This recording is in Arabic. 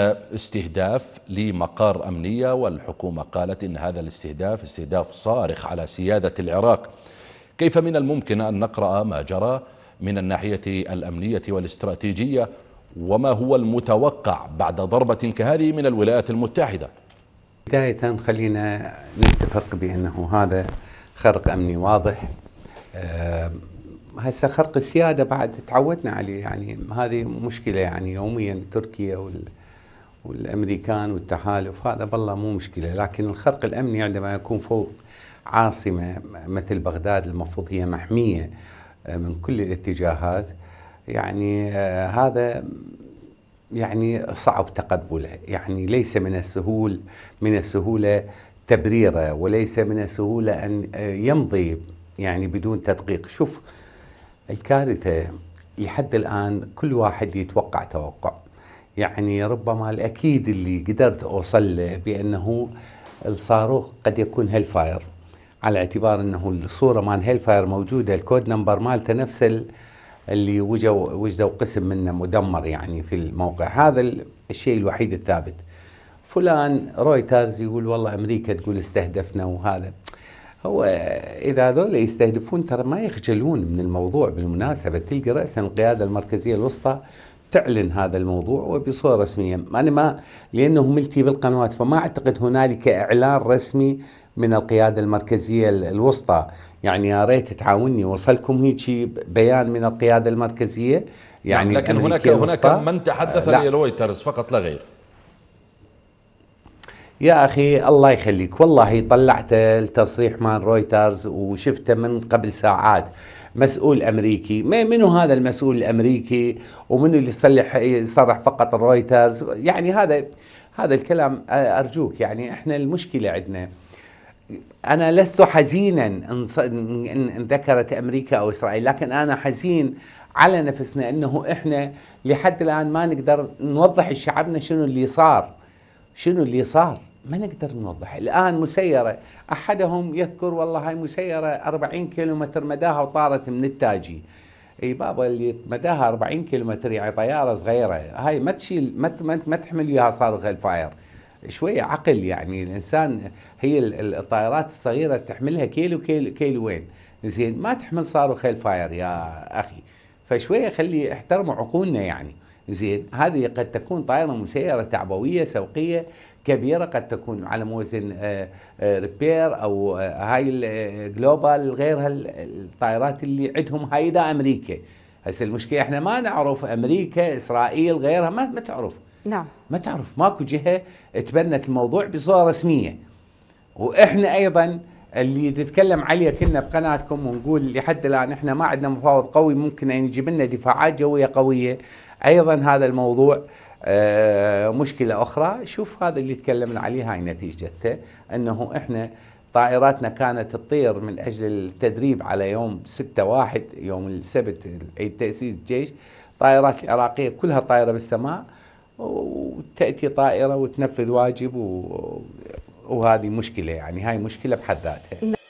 استهداف لمقار أمنية والحكومة قالت إن هذا الاستهداف استهداف صارخ على سيادة العراق كيف من الممكن أن نقرأ ما جرى من الناحية الأمنية والاستراتيجية وما هو المتوقع بعد ضربة كهذه من الولايات المتحدة بداية خلينا نتفق بأنه هذا خرق أمني واضح آه، هسه خرق السيادة بعد تعودنا عليه يعني هذه مشكلة يعني يوميا تركيا وال والامريكان والتحالف هذا بالله مو مشكله لكن الخرق الامني عندما يكون فوق عاصمه مثل بغداد المفروض هي محميه آه، من كل الاتجاهات يعني آه، هذا يعني صعب تقبله يعني ليس من السهول من السهوله تبريره وليس من السهوله ان آه، يمضي يعني بدون تدقيق شوف الكارثه لحد الان كل واحد يتوقع توقع يعني ربما الأكيد اللي قدرت أوصل له بأنه الصاروخ قد يكون هيل فاير على اعتبار أنه الصورة مال هيل فاير موجودة الكود نمبر مالته نفس اللي وجدوا وجدوا قسم منه مدمر يعني في الموقع هذا الشيء الوحيد الثابت فلان رويترز يقول والله امريكا تقول استهدفنا وهذا هو اذا هذول يستهدفون ترى ما يخجلون من الموضوع بالمناسبه تلقى راسا القياده المركزيه الوسطى تعلن هذا الموضوع وبصورة رسمية أنا ما لأنه ملكي بالقنوات فما أعتقد هنالك إعلان رسمي من القيادة المركزية الوسطى يعني يا ريت تعاوني وصلكم هيك بيان من القيادة المركزية نعم، يعني لكن هناك هناك من تحدث آه، لرويترز فقط لا غير يا اخي الله يخليك والله طلعت التصريح مال رويترز وشفته من قبل ساعات مسؤول امريكي منو هذا المسؤول الامريكي ومنو اللي يصلح يصرح فقط رويترز يعني هذا هذا الكلام ارجوك يعني احنا المشكله عندنا انا لست حزينا ان ذكرت امريكا او اسرائيل لكن انا حزين على نفسنا انه احنا لحد الان ما نقدر نوضح لشعبنا شنو اللي صار شنو اللي صار ما نقدر نوضح الآن مسيرة أحدهم يذكر والله هاي مسيرة 40 كيلومتر مداها وطارت من التاجي اي بابا اللي مداها 40 كيلومتر يعني طياره صغيره هاي ما تشيل ما ما تحمل وياها صاروخ الفاير شويه عقل يعني الانسان هي الطائرات الصغيره تحملها كيلو كيلو كيلوين زين ما تحمل صاروخ الفاير يا اخي فشويه خلي احترموا عقولنا يعني زين هذه قد تكون طائرة مسيرة تعبوية سوقية كبيرة قد تكون على موزن آه، آه، ريبير أو آه، هاي الجلوبال غير الطائرات اللي عندهم هاي دا أمريكا هسه المشكلة احنا ما نعرف أمريكا إسرائيل غيرها ما, ما تعرف نعم ما تعرف ماكو جهة تبنت الموضوع بصورة رسمية وإحنا أيضا اللي تتكلم عليه كنا بقناتكم ونقول لحد الان احنا ما عندنا مفاوض قوي ممكن ان يعني يجيب لنا دفاعات جويه قويه ايضا هذا الموضوع آه، مشكله اخرى شوف هذا اللي تكلمنا عليه هاي نتيجته انه احنا طائراتنا كانت تطير من اجل التدريب على يوم 6 1 يوم السبت عيد تاسيس الجيش طائرات العراقيه كلها طايره بالسماء وتاتي طائره وتنفذ واجب و... وهذه مشكله يعني هاي مشكله بحد ذاتها